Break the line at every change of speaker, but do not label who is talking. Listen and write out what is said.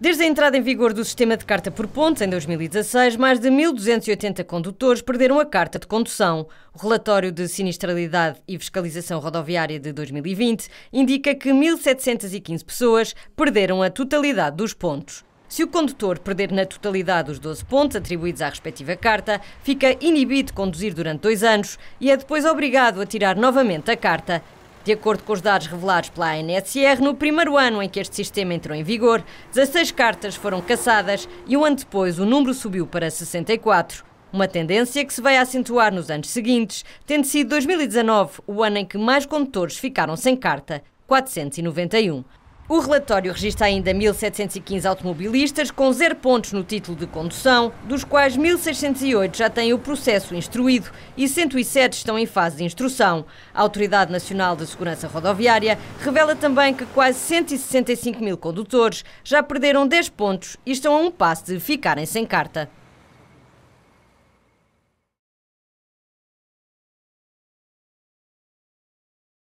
Desde a entrada em vigor do sistema de carta por pontos, em 2016, mais de 1.280 condutores perderam a carta de condução. O relatório de sinistralidade e fiscalização rodoviária de 2020 indica que 1.715 pessoas perderam a totalidade dos pontos. Se o condutor perder na totalidade os 12 pontos atribuídos à respectiva carta, fica inibido de conduzir durante dois anos e é depois obrigado a tirar novamente a carta de acordo com os dados revelados pela ANSR, no primeiro ano em que este sistema entrou em vigor, 16 cartas foram caçadas e um ano depois o número subiu para 64. Uma tendência que se vai acentuar nos anos seguintes, tendo sido 2019 o ano em que mais condutores ficaram sem carta, 491. O relatório registra ainda 1.715 automobilistas com zero pontos no título de condução, dos quais 1.608 já têm o processo instruído e 107 estão em fase de instrução. A Autoridade Nacional de Segurança Rodoviária revela também que quase 165 mil condutores já perderam 10 pontos e estão a um passo de ficarem sem carta.